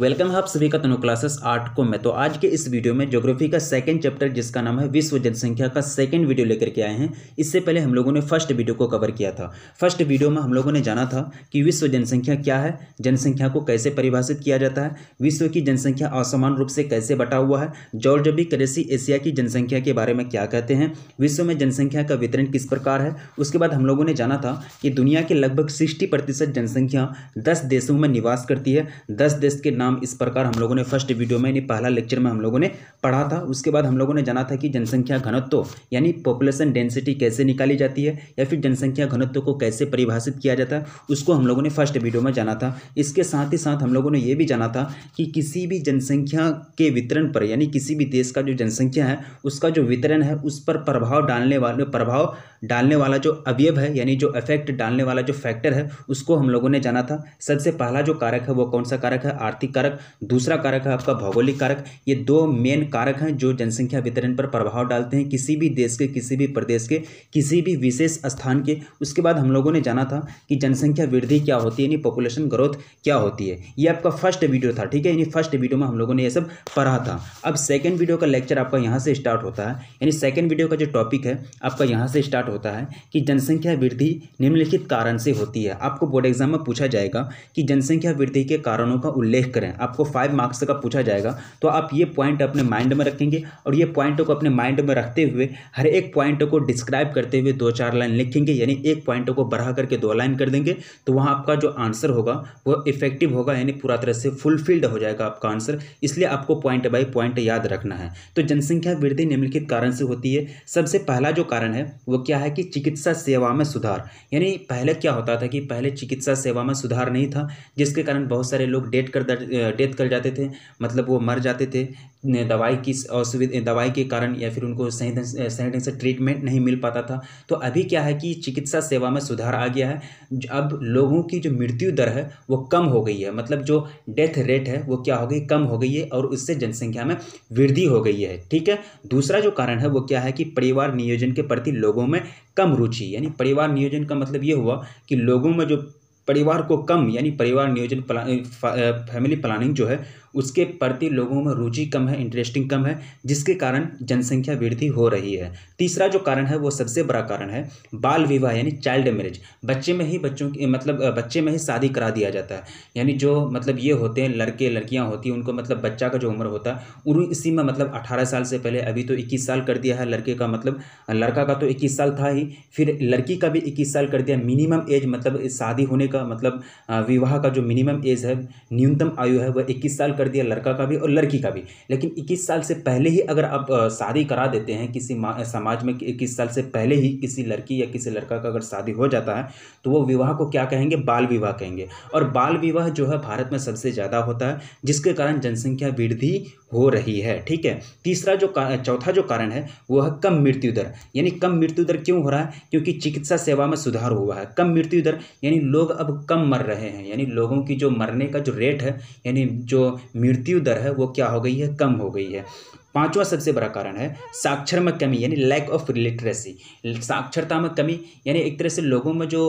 welcome है आप सभी का तनु क्लासेस आर्ट को मैं तो आज के इस वीडियो में ज्योग्राफी का सेकंड चैप्टर जिसका नाम है विश्व जनसंख्या का सेकंड वीडियो लेकर के आए हैं इससे पहले हम लोगों ने फर्स्ट वीडियो को कवर किया था फर्स्ट वीडियो में हम लोगों ने जाना था कि विश्व जनसंख्या क्या है जनसंख्या को कैसे परिभाषित किया जाता है विश्व की जनसंख्या असमान रूप से कैसे बटा हुआ है जॉर्ज करेसी एशिया की जनसंख्या के बारे में क्या कहते हैं विश्व में जनसंख्या का वितरण किस प्रकार है उसके बाद हम लोगों ने जाना था कि दुनिया के लगभग सिक्सटी जनसंख्या दस देशों में निवास करती है दस देश के नाम इस प्रकार हम लोगों ने फर्स्ट वीडियो में यानी पहला लेक्चर में हम लोगों ने पढ़ा था उसके बाद हम लोगों ने जाना था कि जनसंख्या घनत्व यानी पॉपुलेशन डेंसिटी कैसे निकाली जाती है या फिर जनसंख्या घनत्व को कैसे परिभाषित किया जाता है उसको हम लोगों ने फर्स्ट वीडियो में जाना था इसके साथ ही साथ हम लोगों ने ये भी जाना था कि किसी भी जनसंख्या के वितरण पर यानी किसी भी देश का जो जनसंख्या है उसका जो वितरण है उस पर प्रभाव डालने वाले प्रभाव डालने वाला जो अवयव है यानी जो इफेक्ट डालने वाला जो फैक्टर है उसको हम लोगों ने जाना था सबसे पहला जो कारक है वो कौन सा कारक है आर्थिक कारक दूसरा कारक है आपका भौगोलिक कारक ये दो मेन कारक हैं जो जनसंख्या वितरण पर प्रभाव डालते हैं किसी भी देश के किसी भी प्रदेश के किसी भी विशेष स्थान के उसके बाद हम लोगों ने जाना था कि जनसंख्या वृद्धि क्या होती है यानी पॉपुलेशन ग्रोथ क्या होती है ये आपका फर्स्ट वीडियो था ठीक है यानी फर्स्ट वीडियो में हम लोगों ने यह सब पढ़ा था अब सेकेंड वीडियो का लेक्चर आपका यहाँ से स्टार्ट होता है यानी सेकेंड वीडियो का जो टॉपिक है आपका यहाँ से स्टार्ट होता है कि जनसंख्या वृद्धि निम्नलिखित कारण से होती है आपको बोर्ड एग्जाम में पूछा जाएगा कि जनसंख्या वृद्धि के कारणों का उल्लेख करें करें आपको फाइव मार्क्स का पूछा जाएगा तो आप ये पॉइंट अपने माइंड में रखेंगे और ये पॉइंट को अपने माइंड में रखते हुए हर एक पॉइंट को डिस्क्राइब करते हुए दो चार लाइन लिखेंगे यानी एक पॉइंट को बढ़ा करके दो लाइन कर देंगे तो वहाँ आपका जो आंसर होगा वो इफेक्टिव होगा यानी पूरा तरह से फुलफिल्ड हो जाएगा आपका आंसर इसलिए आपको पॉइंट बाई पॉइंट याद रखना है तो जनसंख्या वृद्धि निम्नलिखित कारण से होती है सबसे पहला जो कारण है वो क्या है कि चिकित्सा सेवा में सुधार यानी पहले क्या होता था कि पहले चिकित्सा सेवा में सुधार नहीं था जिसके कारण बहुत सारे लोग डेट कर डेथ कर जाते थे मतलब वो मर जाते थे दवाई की असुविधा दवाई के कारण या फिर उनको सही ढंग से सही ढंग से ट्रीटमेंट नहीं मिल पाता था तो अभी क्या है कि चिकित्सा सेवा में सुधार आ गया है अब लोगों की जो मृत्यु दर है वो कम हो गई है मतलब जो डेथ रेट है वो क्या हो गई कम हो गई है और उससे जनसंख्या में वृद्धि हो गई है ठीक है दूसरा जो कारण है वो क्या है कि परिवार नियोजन के प्रति लोगों में कम रुचि यानी परिवार नियोजन का मतलब ये हुआ कि लोगों में जो परिवार को कम यानी परिवार नियोजन प्ला फैमिली प्लानिंग जो है उसके प्रति लोगों में रुचि कम है इंटरेस्टिंग कम है जिसके कारण जनसंख्या वृद्धि हो रही है तीसरा जो कारण है वो सबसे बड़ा कारण है बाल विवाह यानी चाइल्ड मैरिज बच्चे में ही बच्चों की मतलब बच्चे में ही शादी करा दिया जाता है यानी जो मतलब ये होते हैं लड़के लड़कियाँ होती हैं उनको मतलब बच्चा का जो उम्र होता है उन इसी में मतलब अठारह साल से पहले अभी तो इक्कीस साल कर दिया है लड़के का मतलब लड़का का तो इक्कीस साल था ही फिर लड़की का भी इक्कीस साल कर दिया मिनिमम एज मतलब शादी होने का मतलब विवाह का जो मिनिमम एज है न्यूनतम आयु है वह इक्कीस साल कर कर दिया लड़का का भी और लड़की का भी लेकिन इक्कीस साल से पहले ही अगर आप शादी करा देते हैं किसी समाज में इक्कीस साल से पहले ही किसी लड़की या किसी लड़का का अगर शादी हो जाता है तो वो विवाह को क्या कहेंगे बाल विवाह कहेंगे और बाल विवाह जो है भारत में सबसे ज़्यादा होता है जिसके कारण जनसंख्या वृद्धि हो रही है ठीक है तीसरा जो चौथा जो कारण है वो है कम मृत्यु दर यानी कम मृत्यु दर क्यों हो रहा है क्योंकि चिकित्सा सेवा में सुधार हुआ है कम मृत्यु दर यानी लोग अब कम मर रहे हैं यानी लोगों की जो मरने का जो रेट है यानी जो मृत्यु दर है वो क्या हो गई है कम हो गई है पांचवा सबसे बड़ा कारण है साक्षर में कमी यानी लैक ऑफ लिटरेसी साक्षरता में कमी यानी एक तरह से लोगों में जो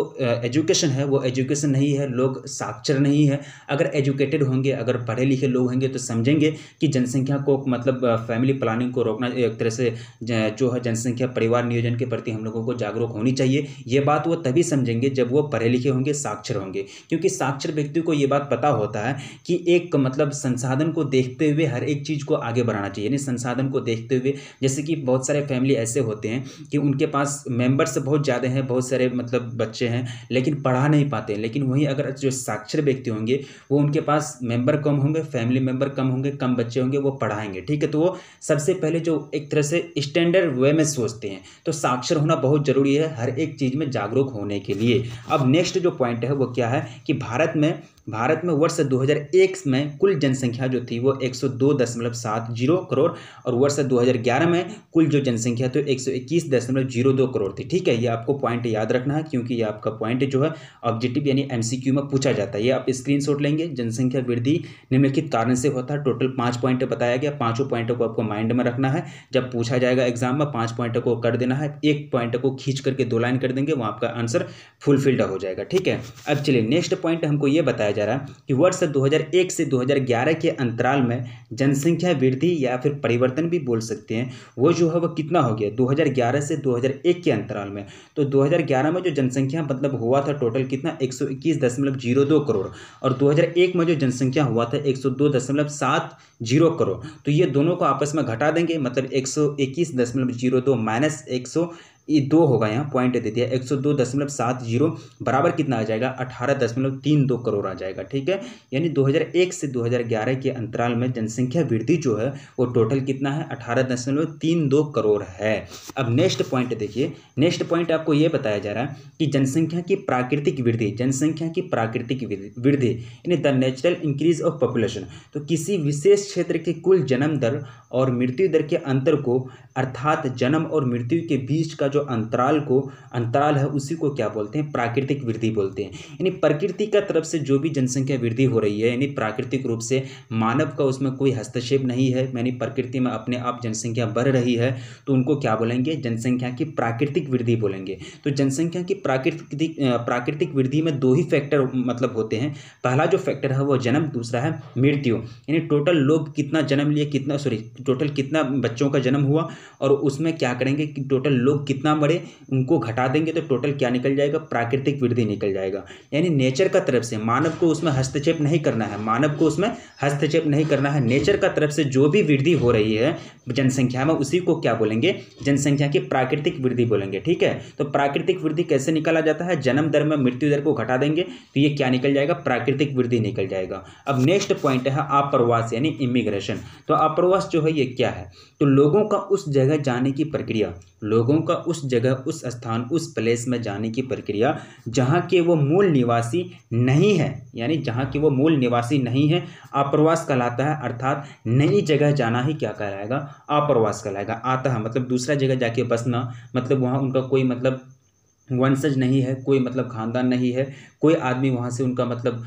एजुकेशन है वो एजुकेशन नहीं है लोग साक्षर नहीं है अगर एजुकेटेड होंगे अगर पढ़े लिखे लोग होंगे तो समझेंगे कि जनसंख्या को मतलब फैमिली प्लानिंग को रोकना एक तरह से जो है जनसंख्या परिवार नियोजन के प्रति हम लोगों को जागरूक होनी चाहिए ये बात वो तभी समझेंगे जब वो पढ़े लिखे होंगे साक्षर होंगे क्योंकि साक्षर व्यक्ति को ये बात पता होता है कि एक मतलब संसाधन को देखते हुए हर एक चीज़ को आगे बढ़ाना चाहिए यानी संसाधन को देखते हुए जैसे कि बहुत सारे फैमिली ऐसे होते हैं कि उनके पास मेंबर्स बहुत ज़्यादा हैं बहुत सारे मतलब बच्चे हैं लेकिन पढ़ा नहीं पाते हैं लेकिन वहीं अगर जो साक्षर व्यक्ति होंगे वो उनके पास मेंबर कम होंगे फैमिली मेंबर कम होंगे कम बच्चे होंगे वो पढ़ाएंगे ठीक है तो वो सबसे पहले जो एक तरह से स्टैंडर्ड वे में सोचते हैं तो साक्षर होना बहुत ज़रूरी है हर एक चीज़ में जागरूक होने के लिए अब नेक्स्ट जो पॉइंट है वो क्या है कि भारत में भारत में वर्ष 2001 में कुल जनसंख्या जो थी वो 102.70 करोड़ और वर्ष 2011 में कुल जो जनसंख्या थी एक 121.02 करोड़ थी ठीक है ये आपको पॉइंट याद रखना है क्योंकि ये आपका पॉइंट जो है ऑब्जेक्टिव यानी एमसीक्यू में पूछा जाता है ये आप स्क्रीन लेंगे जनसंख्या वृद्धि निम्नलिखित कारण से होता है टोटल पाँच पॉइंट बताया गया पाँचों पॉइंटों को आपको माइंड में रखना है जब पूछा जाएगा एग्जाम में पाँच पॉइंट को कर देना है एक पॉइंट को खींच करके दो लाइन कर देंगे वहाँ आपका आंसर फुलफिल्ड हो जाएगा ठीक है अब चलिए नेक्स्ट पॉइंट हमको ये बताया बताया जा रहा है कि वर्ष 2001 से 2011 के अंतराल में जनसंख्या वृद्धि या फिर परिवर्तन भी बोल सकते हैं वो जो है वो कितना हो गया 2011 से 2001 के अंतराल में तो 2011 में जो जनसंख्या मतलब हुआ था टोटल कितना एक करोड़ और दो में जो जनसंख्या हुआ था एक करोड़ तो ये दोनों को आपस में घटा देंगे मतलब एक माइनस एक ये दो होगा यहाँ पॉइंट दे दिया एक सौ दो दशमलव सात जीरो बराबर कितना आ जाएगा अठारह दशमलव तीन दो करोड़ आ जाएगा ठीक है यानी 2001 से 2011 के अंतराल में जनसंख्या वृद्धि जो है वो टोटल कितना है अठारह दशमलव तीन दो करोड़ है अब नेक्स्ट पॉइंट देखिए नेक्स्ट पॉइंट आपको ये बताया जा रहा है कि जनसंख्या की प्राकृतिक वृद्धि जनसंख्या की प्राकृतिक वृद्धि यानी the natural increase of population तो किसी विशेष क्षेत्र के कुल जन्म दर और मृत्यु दर के अंतर को अर्थात जन्म और मृत्यु के बीच का जो अंतराल को अंतराल है उसी को क्या बोलते हैं प्राकृतिक वृद्धि बोलते हैं यानी प्रकृति का तरफ से जो भी जनसंख्या वृद्धि हो रही है यानी प्राकृतिक रूप से मानव का उसमें कोई हस्तक्षेप नहीं है यानी प्रकृति में अपने आप जनसंख्या बढ़ रही है तो उनको क्या बोलेंगे जनसंख्या की प्राकृतिक वृद्धि बोलेंगे तो जनसंख्या की प्राकृतिक प्राकृतिक वृद्धि में दो ही फैक्टर मतलब होते हैं पहला जो फैक्टर है वो जन्म दूसरा है मृत्यु यानी टोटल लोग कितना जन्म लिए कितना सॉरी टोटल कितना बच्चों का जन्म हुआ और उसमें क्या करेंगे कि टोटल लोग कितना जितना बढ़े उनको घटा देंगे तो टोटल क्या निकल जाएगा प्राकृतिक वृद्धि निकल जाएगा यानी नेचर का तरफ से मानव को उसमें हस्तक्षेप नहीं करना है मानव को उसमें हस्तक्षेप नहीं करना है नेचर का तरफ से जो भी वृद्धि हो रही है जनसंख्या में उसी को क्या बोलेंगे जनसंख्या की प्राकृतिक वृद्धि बोलेंगे ठीक है तो प्राकृतिक वृद्धि कैसे निकाला जाता है जन्म दर में मृत्यु दर को घटा देंगे तो ये क्या निकल जाएगा प्राकृतिक वृद्धि निकल जाएगा अब नेक्स्ट पॉइंट है आप्रवास यानी इमिग्रेशन तो आप्रवास जो है ये क्या है तो लोगों का उस जगह जाने की प्रक्रिया लोगों का उस जगह उस स्थान उस प्लेस में जाने की प्रक्रिया जहाँ के वो मूल निवासी नहीं है यानी जहाँ के वो मूल निवासी नहीं है आप्रवास कहलाता है अर्थात नई जगह जाना ही क्या कहलाएगा आप्रवास कहलाएगा आता है मतलब दूसरा जगह जाके बसना मतलब वहाँ उनका कोई मतलब वंशज नहीं है कोई मतलब खानदान नहीं है कोई आदमी वहाँ से उनका मतलब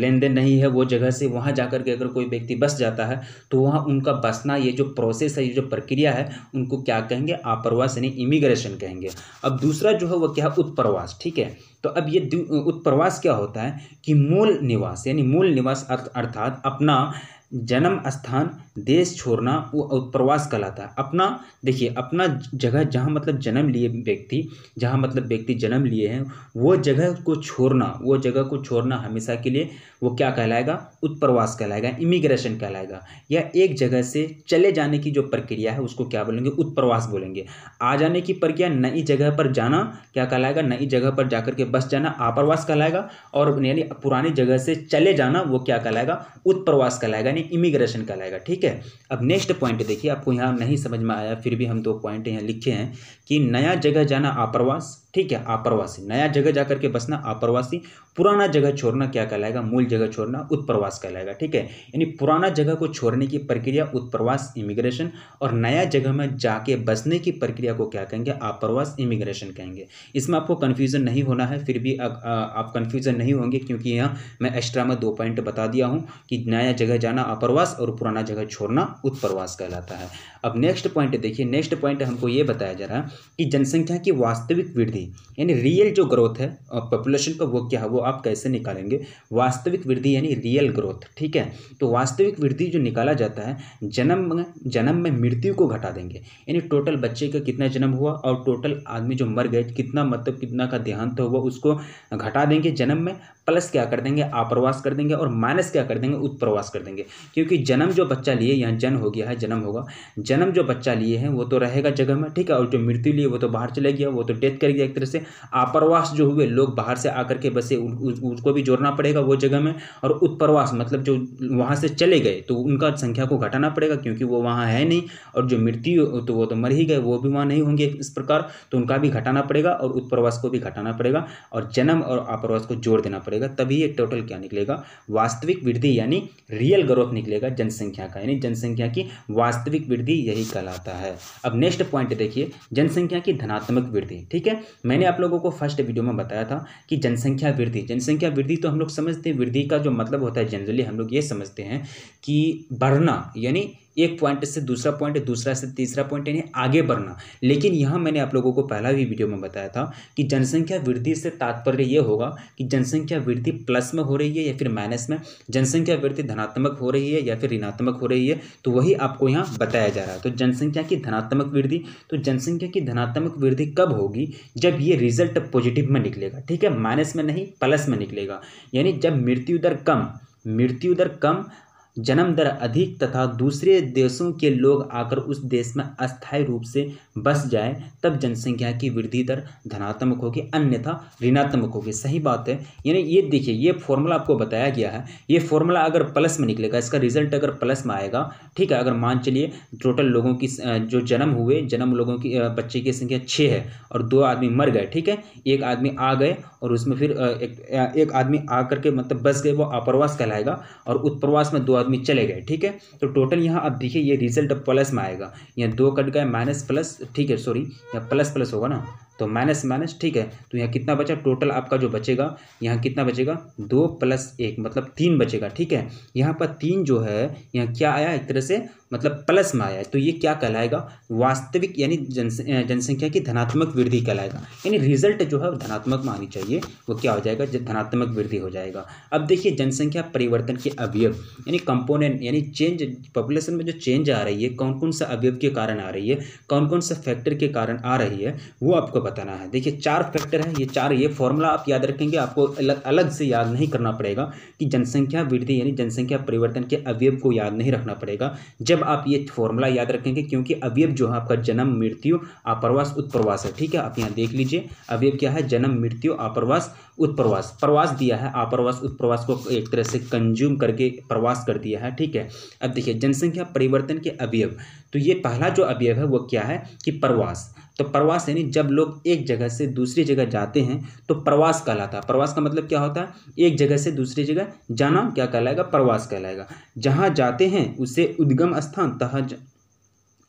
लेन देन नहीं है वो जगह से वहाँ जा कर के अगर कोई व्यक्ति बस जाता है तो वहाँ उनका बसना ये जो प्रोसेस है ये जो प्रक्रिया है उनको क्या कहेंगे आप्रवास यानी इमिग्रेशन कहेंगे अब दूसरा जो है वो क्या है उत्प्रवास ठीक है तो अब ये उत्प्रवास क्या होता है कि मूल निवास यानी मूल निवास अर्थात अपना जन्म स्थान देश छोड़ना वो उत्प्रवास कहलाता है अपना देखिए अपना जगह जहाँ मतलब जन्म लिए व्यक्ति जहाँ मतलब व्यक्ति जन्म लिए हैं वो जगह को छोड़ना वो जगह को छोड़ना हमेशा के लिए वो क्या कहलाएगा उत्प्रवास कहलाएगा इमिग्रेशन कहलाएगा या एक जगह से चले जाने की जो प्रक्रिया है उसको क्या बोलेंगे उत्प्रवास बोलेंगे आ जाने की प्रक्रिया नई जगह पर जाना क्या कहलाएगा नई जगह पर जाकर के बस जाना आप्रवास कहलाएगा और यानी पुरानी जगह से चले जाना वो क्या कहलाएगा उत्प्रवास कहलाएगा यानी इमिग्रेशन कहलाएगा ठीक है अब नेक्स्ट पॉइंट देखिए आपको यहाँ नहीं समझ में आया फिर भी हम दो पॉइंट यहाँ लिखे हैं कि नया जगह जाना आप्रवास ठीक है आप्रवासी नया जगह जाकर के बसना आप्रवासी पुराना जगह छोड़ना क्या कहलाएगा मूल जगह छोड़ना उत्प्रवास कहलाएगा ठीक है यानी पुराना जगह को छोड़ने की प्रक्रिया उत्प्रवास इमिग्रेशन और नया जगह में जाके बसने की प्रक्रिया को क्या कहेंगे आप्रवास इमिग्रेशन कहेंगे इसमें आपको कन्फ्यूज़न नहीं होना है फिर भी आ, आ, आप कन्फ्यूज़न नहीं होंगे क्योंकि यहाँ मैं एक्स्ट्रा में दो पॉइंट बता दिया हूँ कि नया जगह जाना आप्रवास और पुराना जगह छोड़ना उत्प्रवास कहलाता है अब नेक्स्ट पॉइंट देखिए नेक्स्ट पॉइंट हमको ये बताया जा रहा है कि जनसंख्या की वास्तविक वृद्धि यानी रियल जो ग्रोथ है पॉपुलेशन का वो क्या है वो आप कैसे निकालेंगे वास्तविक वृद्धि यानी रियल ग्रोथ ठीक है तो वास्तविक वृद्धि जो निकाला जाता है जन्म जन्म में मृत्यु को घटा देंगे यानी टोटल बच्चे का कितना जन्म हुआ और टोटल आदमी जो मर गए कितना मतलब कितना का देहांत हुआ उसको घटा देंगे जन्म में प्लस क्या कर देंगे आप्रवास कर देंगे और माइनस क्या कर देंगे उत्प्रवास कर देंगे क्योंकि जन्म जो बच्चा लिए यहाँ जन हो गया है जन्म होगा जन्म जो बच्चा लिए है वो तो रहेगा जगह में ठीक है और जो मृत्यु लिए वो तो बाहर चले गया वो तो डेथ कर गया एक तरह से आप्रवास जो हुए लोग बाहर से आकर के बसे उसको भी जोड़ना पड़ेगा वो जगह में और उत्प्रवास मतलब जो वहाँ से चले गए तो उनका संख्या को घटाना पड़ेगा क्योंकि वो वहाँ है नहीं और जो मृत्यु तो वो तो मर ही गए वो भी वहाँ नहीं होंगे इस प्रकार तो उनका भी घटाना पड़ेगा और उत्प्रवास को भी घटाना पड़ेगा और जन्म और आप्रवास को जोड़ देना पड़ेगा पड़ेगा तभी एक टोटल क्या निकलेगा वास्तविक वृद्धि यानी रियल ग्रोथ निकलेगा जनसंख्या का यानी जनसंख्या की वास्तविक वृद्धि यही कहलाता है अब नेक्स्ट पॉइंट देखिए जनसंख्या की धनात्मक वृद्धि ठीक है मैंने आप लोगों को फर्स्ट वीडियो में बताया था कि जनसंख्या वृद्धि जनसंख्या वृद्धि तो हम लोग समझते हैं वृद्धि का जो मतलब होता है जनरली हम लोग ये समझते हैं कि बढ़ना यानी एक पॉइंट से दूसरा पॉइंट दूसरा से तीसरा पॉइंट यानी आगे बढ़ना लेकिन यहाँ मैंने आप लोगों को पहला भी वीडियो में बताया था कि जनसंख्या वृद्धि से तात्पर्य ये होगा कि जनसंख्या वृद्धि प्लस में हो रही है या फिर माइनस में जनसंख्या वृद्धि धनात्मक हो रही है या फिर ऋणात्मक हो रही है तो वही आपको यहाँ बताया जा रहा है तो जनसंख्या की धनात्मक वृद्धि तो जनसंख्या की धनात्मक वृद्धि कब होगी जब ये रिजल्ट पॉजिटिव में निकलेगा ठीक है माइनस में नहीं प्लस में निकलेगा यानी जब मृत्यु दर कम मृत्यु दर कम जन्म दर अधिक तथा दूसरे देशों के लोग आकर उस देश में अस्थायी रूप से बस जाए तब जनसंख्या की वृद्धि दर धनात्मक होगी अन्यथा ऋणात्मक होगी सही बात है यानी ये देखिए ये फॉर्मूला आपको बताया गया है ये फॉर्मूला अगर प्लस में निकलेगा इसका रिजल्ट अगर प्लस में आएगा ठीक है अगर मान चलिए टोटल लोगों की जो जन्म हुए जन्म लोगों की बच्चे की संख्या छः है और दो आदमी मर गए ठीक है एक आदमी आ गए और उसमें फिर एक, आदमी आ करके मतलब बस गए वो अप्रवास कहलाएगा और उत्प्रवास में दो में चले गए ठीक है तो टोटल यहाँ अब देखिए ये रिजल्ट प्लस में आएगा यहाँ दो कट गए माइनस प्लस ठीक है सॉरी यहाँ प्लस प्लस होगा ना तो माइनस माइनस ठीक है तो यहाँ कितना बचा टोटल आपका जो बचेगा यहाँ कितना बचेगा दो प्लस एक मतलब तीन बचेगा ठीक है यहाँ पर तीन जो है यहाँ क्या आया एक तरह से मतलब प्लस में आया है तो ये क्या कहलाएगा वास्तविक यानी जनसंख्या की धनात्मक वृद्धि कहलाएगा यानी रिजल्ट जो है धनात्मक में आनी चाहिए वो क्या हो जाएगा धनात्मक वृद्धि हो जाएगा अब देखिए जनसंख्या परिवर्तन के अवयव यानी कंपोनेंट यानी चेंज पॉपुलेशन में जो चेंज आ रही है कौन कौन सा अवयव के कारण आ रही है कौन कौन सा फैक्टर के कारण आ रही है वो आपको बताना है देखिए चार फैक्टर है ये चार ये फॉर्मूला आप याद रखेंगे आपको अलग अलग से याद नहीं करना पड़ेगा कि जनसंख्या वृद्धि यानी जनसंख्या परिवर्तन के अवयव को याद नहीं रखना पड़ेगा जब आप ये फॉर्मूला याद रखेंगे क्योंकि अवयव जो है आपका जन्म मृत्यु आप्रवास उत्प्रवास है ठीक है आप यहाँ देख लीजिए अवयव क्या है जन्म मृत्यु आप्रवास उत्प्रवास प्रवास दिया है आप्रवास उत्प्रवास को एक तरह से कंज्यूम करके प्रवास कर दिया है ठीक है अब देखिए जनसंख्या परिवर्तन के अवयव तो ये पहला जो अवयव है वो क्या है कि प्रवास तो प्रवास यानी जब लोग एक जगह से दूसरी जगह जाते हैं तो प्रवास कहलाता है प्रवास का मतलब क्या होता है एक जगह से दूसरी जगह जाना क्या कहलाएगा प्रवास कहलाएगा जहाँ जाते हैं उसे उद्गम स्थान तहा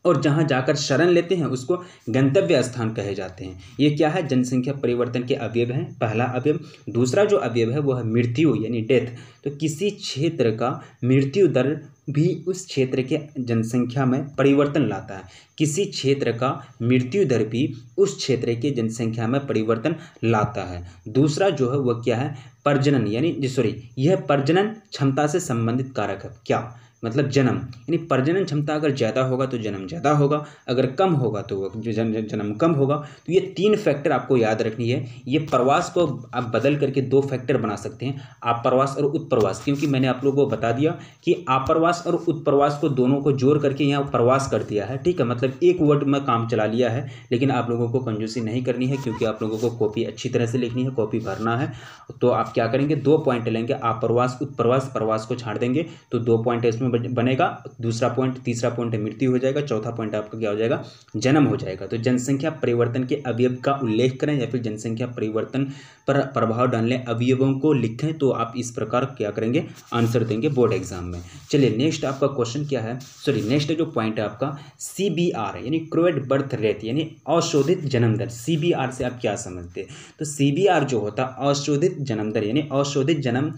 और जहाँ जाकर शरण लेते हैं उसको गंतव्य स्थान कहे जाते हैं ये क्या है जनसंख्या परिवर्तन के अवयव हैं पहला अवयव दूसरा जो अवयव है वह है मृत्यु यानी डेथ तो किसी क्षेत्र का मृत्यु दर भी उस क्षेत्र के जनसंख्या में परिवर्तन लाता है किसी क्षेत्र का मृत्यु दर भी उस क्षेत्र के जनसंख्या में परिवर्तन लाता है दूसरा जो है वह क्या है प्रजनन यानी सॉरी यह प्रजनन क्षमता से संबंधित कारक है क्या मतलब जन्म यानी प्रजनन क्षमता अगर ज़्यादा होगा तो जन्म ज़्यादा होगा अगर कम होगा तो जन्म कम होगा तो ये तीन फैक्टर आपको याद रखनी है ये प्रवास को आप बदल करके दो फैक्टर बना सकते हैं आप्रवास और उत्प्रवास क्योंकि मैंने आप लोगों को बता दिया कि आप्रवास और उत्प्रवास को दोनों को जोड़ करके यहाँ प्रवास कर दिया है ठीक है मतलब एक वर्ड में काम चला लिया है लेकिन आप लोगों को कंजूसी नहीं करनी है क्योंकि आप लोगों को कॉपी अच्छी तरह से लिखनी है कॉपी भरना है तो आप क्या करेंगे दो पॉइंट लेंगे आप्रवास उत्प्रवास प्रवास को छाड़ देंगे तो दो पॉइंट इसमें में बनेगा दूसरा पॉइंट तीसरा पॉइंट है मृत्यु हो जाएगा चौथा पॉइंट आपका क्या हो जाएगा जन्म हो जाएगा तो जनसंख्या परिवर्तन के अवयव का उल्लेख करें या फिर जनसंख्या परिवर्तन पर प्रभाव डालने अवयवों को लिखें तो आप इस प्रकार क्या करेंगे आंसर देंगे बोर्ड एग्जाम में चलिए नेक्स्ट आपका क्वेश्चन क्या है सॉरी नेक्स्ट जो पॉइंट है आपका सी यानी क्रोएड बर्थ रेट यानी अशोधित जन्म सी से आप क्या समझते तो सी जो होता है अशोधित जन्मदर यानी अशोधित जन्म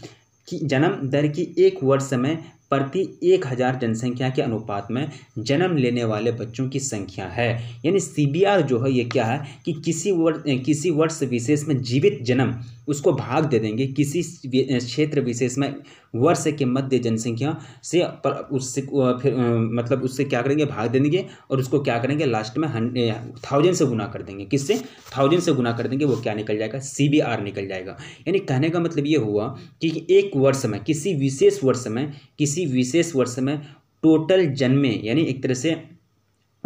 की जन्म दर की एक वर्ष में प्रति एक हज़ार जनसंख्या के अनुपात में जन्म लेने वाले बच्चों की संख्या है यानी सी जो है ये क्या है कि किसी वर्ष किसी वर्ष विशेष में जीवित जन्म उसको भाग दे देंगे किसी क्षेत्र विशेष में वर्ष के मध्य जनसंख्या से पर उससे फिर मतलब उससे क्या करेंगे भाग दे देंगे और उसको क्या करेंगे लास्ट में थाउजेंड से गुना कर देंगे किससे थाउजेंड से गुना कर देंगे वो क्या निकल जाएगा सी निकल जाएगा यानी कहने का मतलब ये हुआ कि एक वर्ष में किसी विशेष वर्ष में किसी विशेष वर्ष में टोटल जन्मे यानी एक तरह से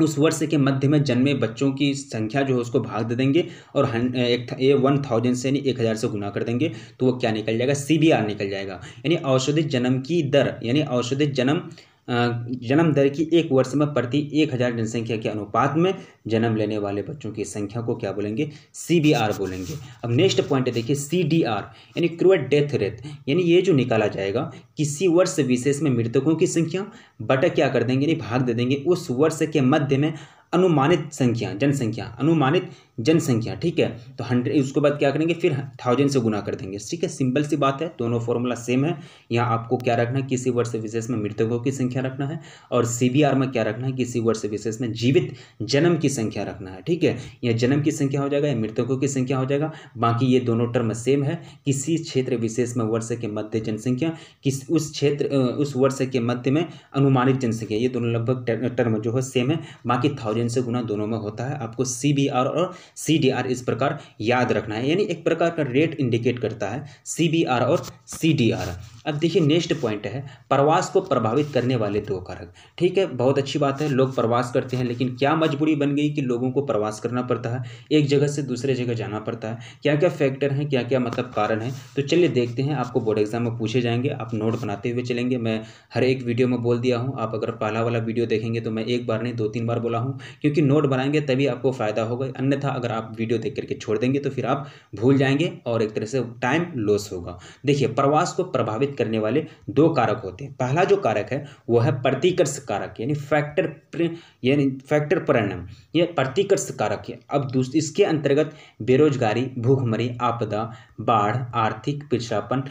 उस वर्ष के मध्य में जन्मे बच्चों की संख्या जो है उसको भाग दे देंगे और हन एक ए वन थाउजेंड से यानी एक हज़ार से गुना कर देंगे तो वो क्या निकल जाएगा सी निकल जाएगा यानी औषधि जन्म की दर यानी औषधि जन्म जन्म दर की एक वर्ष में प्रति एक हज़ार जनसंख्या के अनुपात में जन्म लेने वाले बच्चों की संख्या को क्या बोलेंगे सी बोलेंगे अब नेक्स्ट पॉइंट देखिए सी यानी क्रूअर डेथ रेट यानी ये जो निकाला जाएगा किसी वर्ष विशेष में मृतकों की संख्या बटा क्या कर देंगे यानी भाग दे देंगे उस वर्ष के मध्य में अनुमानित संख्या जनसंख्या अनुमानित जनसंख्या ठीक है तो हंड्रेड उसके बाद क्या करेंगे फिर थाउजेंड से गुना कर देंगे ठीक है सिंपल सी बात है दोनों फॉर्मूला सेम है यहाँ आपको क्या रखना है किसी वर्ष विशेष में मृतकों की संख्या रखना है और सी में क्या रखना है किसी वर्ष विशेष में जीवित जन्म की संख्या रखना है ठीक है या जन्म की संख्या हो जाएगा या मृतकों की संख्या हो जाएगा बाकी ये दोनों टर्म सेम है किसी क्षेत्र विशेष में वर्ष के मध्य जनसंख्या किस उस क्षेत्र उस वर्ष के मध्य में अनुमानित जनसंख्या ये दोनों लगभग टर्म जो है सेम है बाकी थाउजेंड एन से गुना दोनों में होता है आपको सी बी आर और सी डी आर इस प्रकार याद रखना है यानी एक प्रकार का रेट इंडिकेट करता है सी बी आर और सी डी आर अब देखिए नेक्स्ट पॉइंट है प्रवास को प्रभावित करने वाले दो कारक ठीक है बहुत अच्छी बात है लोग प्रवास करते हैं लेकिन क्या मजबूरी बन गई कि लोगों को प्रवास करना पड़ता है एक जगह से दूसरे जगह जाना पड़ता है क्या क्या फैक्टर हैं क्या क्या मतलब कारण है तो चलिए देखते हैं आपको बोर्ड एग्जाम में पूछे जाएंगे आप नोट बनाते हुए चलेंगे मैं हर एक वीडियो में बोल दिया हूँ आप अगर पहला वाला वीडियो देखेंगे तो मैं एक बार नहीं दो तीन बार बोला हूँ क्योंकि नोट बनाएंगे तभी आपको फ़ायदा होगा अन्यथा अगर आप वीडियो देख करके छोड़ देंगे तो फिर आप भूल जाएंगे और एक तरह से टाइम लॉस होगा देखिए प्रवास को प्रभावित करने वाले दो कारक होते हैं पहला जो कारक है वो है प्रतिकर्ष कारक यानी फैक्टर यानी फैक्टर परिणाम ये प्रतिकर्ष कारक है अब दूसरे इसके अंतर्गत बेरोजगारी भूखमरी आपदा बाढ़ आर्थिक पिछड़ापन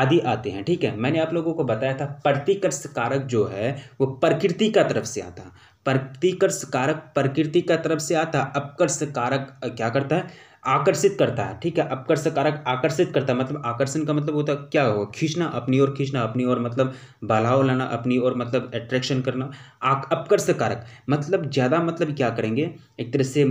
आदि आते हैं ठीक है मैंने आप लोगों को बताया था प्रतिकर्ष कारक जो है वो प्रकृति का तरफ से आता प्रतिकर्ष कारक प्रकृति का तरफ से आता अपकर्ष कारक क्या करता है आकर्षित करता है ठीक है अपकर्ष कारक आकर्षित करता है मतलब आकर्षण का मतलब होता है क्या होगा खींचना अपनी ओर खींचना अपनी ओर मतलब बलाव लाना अपनी ओर मतलब अट्रैक्शन करना अपकर्ष कारक मतलब ज़्यादा मतलब क्या करेंगे एक तरह से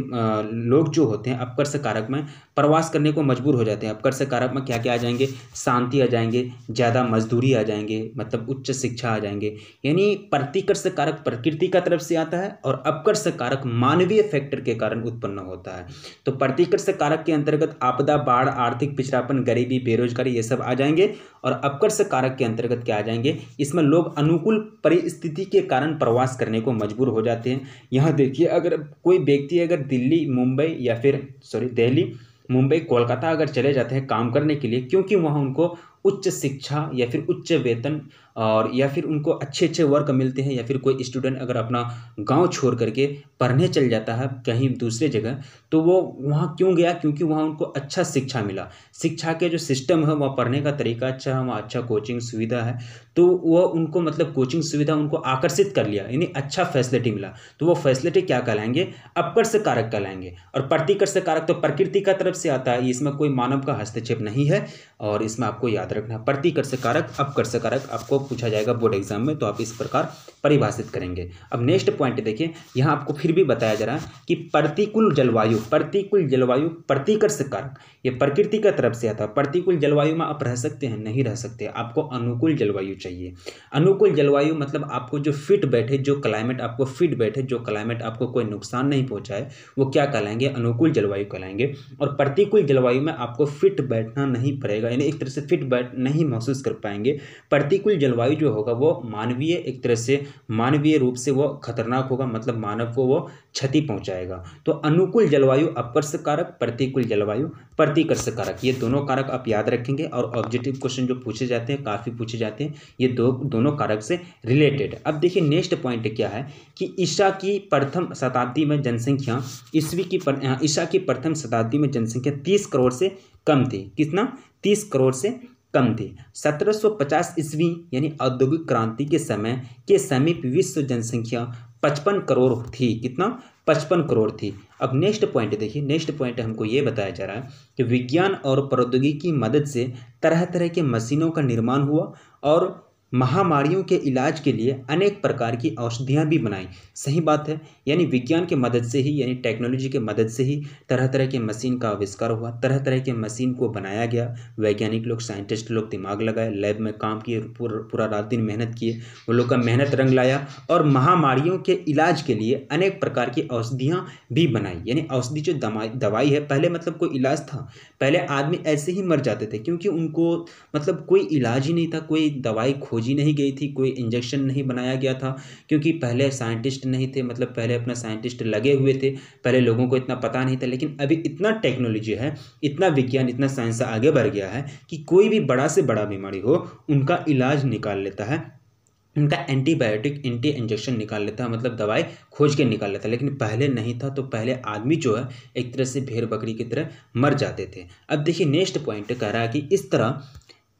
लोग जो होते हैं अपकर्ष कारक में प्रवास करने को मजबूर हो जाते हैं अपकर्ष कारक में क्या क्या आ जाएंगे शांति आ जाएंगे ज़्यादा मजदूरी आ जाएंगे मतलब उच्च शिक्षा आ जाएंगे यानी प्रतिकर्ष कारक प्रकृति का तरफ से आता है और अपकर्ष कारक मानवीय फैक्टर के कारण उत्पन्न होता है तो प्रतिकर्ष कारक के अंतर्गत आपदा बाढ़ आर्थिक पिछड़ापन गरीबी बेरोजगारी ये सब आ जाएंगे और अपकर्ष कारक के अंतर्गत क्या आ जाएंगे इसमें लोग अनुकूल परिस्थिति के कारण प्रवास करने को मजबूर हो जाते हैं यहाँ देखिए अगर कोई व्यक्ति अगर दिल्ली मुंबई या फिर सॉरी दिल्ली मुंबई कोलकाता अगर चले जाते हैं काम करने के लिए क्योंकि वहाँ उनको उच्च शिक्षा या फिर उच्च वेतन और या फिर उनको अच्छे अच्छे वर्क मिलते हैं या फिर कोई स्टूडेंट अगर अपना गांव छोड़ करके पढ़ने चल जाता है कहीं दूसरे जगह तो वो वहाँ क्यों गया क्योंकि वहाँ उनको अच्छा शिक्षा मिला शिक्षा के जो सिस्टम है वहाँ पढ़ने का तरीका अच्छा है वहाँ अच्छा कोचिंग सुविधा है तो वह उनको मतलब कोचिंग सुविधा उनको आकर्षित कर लिया यानी अच्छा फैसिलिटी मिला तो वो फैसिलिटी क्या कहलाएंगे अपकर्ष कारक कहलाएंगे और प्रतिकर्ष कारक तो प्रकृति का तरफ से आता है इसमें कोई मानव का हस्तक्षेप नहीं है और इसमें आपको याद रखना है प्रतिकर्ष कारक अपकर्ष कारक आपको पूछा जाएगा बोर्ड एग्जाम में तो आप इस प्रकार परिभाषित करेंगे अब नेक्स्ट पॉइंट देखिए यहाँ आपको फिर भी बताया जा रहा है कि प्रतिकूल जलवायु प्रतिकूल जलवायु प्रतिकर्ष कारक ये प्रकृति का तरफ से आता है प्रतिकूल जलवायु में आप रह सकते हैं नहीं रह सकते आपको अनुकूल जलवायु चाहिए अनुकूल जलवायु मतलब आपको जो फिट बैठे जो क्लाइमेट आपको फिट बैठे जो क्लाइमेट आपको कोई नुकसान नहीं पहुँचाए वो क्या कहलाएंगे अनुकूल जलवायु कहलाएंगे और प्रतिकूल जलवायु में आपको फिट बैठना नहीं पड़ेगा यानी एक तरह से फिट बैठ नहीं महसूस कर पाएंगे प्रतिकूल जलवायु जो होगा वो मानवीय एक तरह से मानवीय रूप से वो खतरनाक होगा मतलब मानव को वो क्षति पहुंचाएगा तो अनुकूल जलवायु अपकर्ष कारक प्रतिकूल जलवायु प्रतिकर्ष कारक ये दोनों कारक आप याद रखेंगे और ऑब्जेक्टिव क्वेश्चन जो पूछे जाते हैं काफ़ी पूछे जाते हैं ये दो दोनों कारक से रिलेटेड अब देखिए नेक्स्ट पॉइंट क्या है कि ईशा की प्रथम शताब्दी में जनसंख्या ईस्वी की हाँ, ईशा की प्रथम शताब्दी में जनसंख्या तीस करोड़ से कम थी कितना तीस करोड़ से कम थे 1750 ईस्वी यानी औद्योगिक क्रांति के समय के समीप विश्व जनसंख्या पचपन करोड़ थी कितना पचपन करोड़ थी अब नेक्स्ट पॉइंट देखिए नेक्स्ट पॉइंट हमको ये बताया जा रहा है कि विज्ञान और प्रौद्योगिकी की मदद से तरह तरह के मशीनों का निर्माण हुआ और महामारियों के इलाज के लिए अनेक प्रकार की औषधियाँ भी बनाई सही बात है यानी विज्ञान के मदद से ही यानी टेक्नोलॉजी के मदद से ही तरह तरह के मशीन का आविष्कार हुआ तरह तरह के मशीन को बनाया गया वैज्ञानिक लोग साइंटिस्ट लोग दिमाग लगाए लैब में काम किए पूरा पूरा रात दिन मेहनत किए वो लोग का मेहनत रंग लाया और महामारियों के इलाज के लिए अनेक प्रकार की औषधियाँ भी बनाई यानी औषधि जो दवाई है पहले मतलब कोई इलाज था पहले आदमी ऐसे ही मर जाते थे क्योंकि उनको मतलब कोई इलाज ही नहीं था कोई दवाई खोज खोजी नहीं गई थी कोई इंजेक्शन नहीं बनाया गया था क्योंकि पहले साइंटिस्ट नहीं थे मतलब पहले अपना साइंटिस्ट लगे हुए थे पहले लोगों को इतना पता नहीं था लेकिन अभी इतना टेक्नोलॉजी है इतना विज्ञान इतना साइंस आगे बढ़ गया है कि कोई भी बड़ा से बड़ा बीमारी हो उनका इलाज निकाल लेता है उनका एंटीबायोटिक एंटी इंजेक्शन निकाल लेता है मतलब दवाई खोज के निकाल लेता है लेकिन पहले नहीं था तो पहले आदमी जो है एक तरह से भेड़ बकरी की तरह मर जाते थे अब देखिए नेक्स्ट पॉइंट कह रहा है कि इस तरह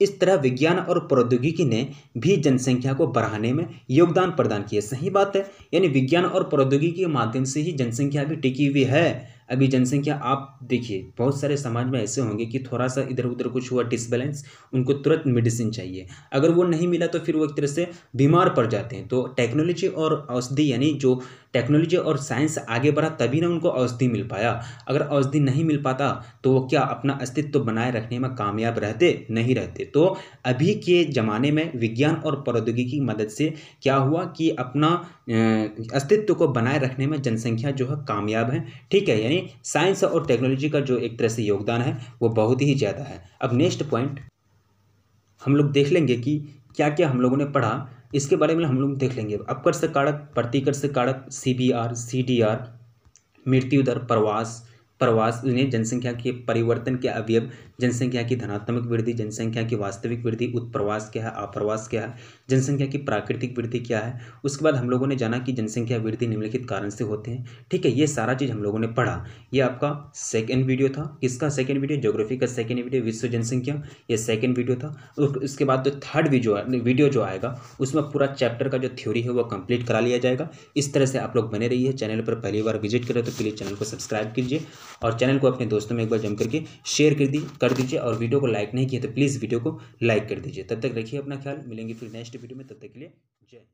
इस तरह विज्ञान और प्रौद्योगिकी ने भी जनसंख्या को बढ़ाने में योगदान प्रदान किया सही बात है यानी विज्ञान और प्रौद्योगिकी के माध्यम से ही जनसंख्या अभी टिकी हुई है अभी जनसंख्या आप देखिए बहुत सारे समाज में ऐसे होंगे कि थोड़ा सा इधर उधर कुछ हुआ डिसबैलेंस उनको तुरंत मेडिसिन चाहिए अगर वो नहीं मिला तो फिर वो एक तरह से बीमार पड़ जाते हैं तो टेक्नोलॉजी और औषधि यानी जो टेक्नोलॉजी और साइंस आगे बढ़ा तभी ना उनको औषधि मिल पाया अगर औषधि नहीं मिल पाता तो वो क्या अपना अस्तित्व बनाए रखने में कामयाब रहते नहीं रहते तो अभी के ज़माने में विज्ञान और प्रौद्योगिकी की मदद से क्या हुआ कि अपना अस्तित्व को बनाए रखने में जनसंख्या जो है कामयाब है ठीक है यानी साइंस और टेक्नोलॉजी का जो एक तरह से योगदान है वो बहुत ही ज़्यादा है अब नेक्स्ट पॉइंट हम लोग देख लेंगे कि क्या क्या हम लोगों ने पढ़ा इसके बारे में हम लोग देख लेंगे अपकर से कारक प्रतिकर से कारक C B R C D R मृत्यु दर प्रवास प्रवास यानी जनसंख्या के परिवर्तन के अवयव जनसंख्या की धनात्मक वृद्धि जनसंख्या की वास्तविक वृद्धि उत्प्रवास क्या है आप्रवास क्या है जनसंख्या की प्राकृतिक वृद्धि क्या है उसके बाद हम लोगों ने जाना कि जनसंख्या वृद्धि निम्नलिखित कारण से होते हैं ठीक है ये सारा चीज़ हम लोगों ने पढ़ा ये आपका सेकेंड वीडियो था किसका सेकेंड वीडियो जोग्राफी का सेकेंड वीडियो विश्व जनसंख्या ये सेकेंड वीडियो था उसके बाद जो थर्ड वीडियो वीडियो जो आएगा उसमें पूरा चैप्टर का जो थ्योरी है वो कंप्लीट करा लिया जाएगा इस तरह से आप लोग बने रहिए चैनल पर पहली बार विजिट करें तो प्लीज़ चैनल को सब्सक्राइब कीजिए और चैनल को अपने दोस्तों में एक बार जम करके शेयर कर दी कर दीजिए और वीडियो को लाइक नहीं किया तो प्लीज़ वीडियो को लाइक कर दीजिए तब तक रखिए अपना ख्याल मिलेंगे फिर नेक्स्ट वीडियो में तब तक के लिए जय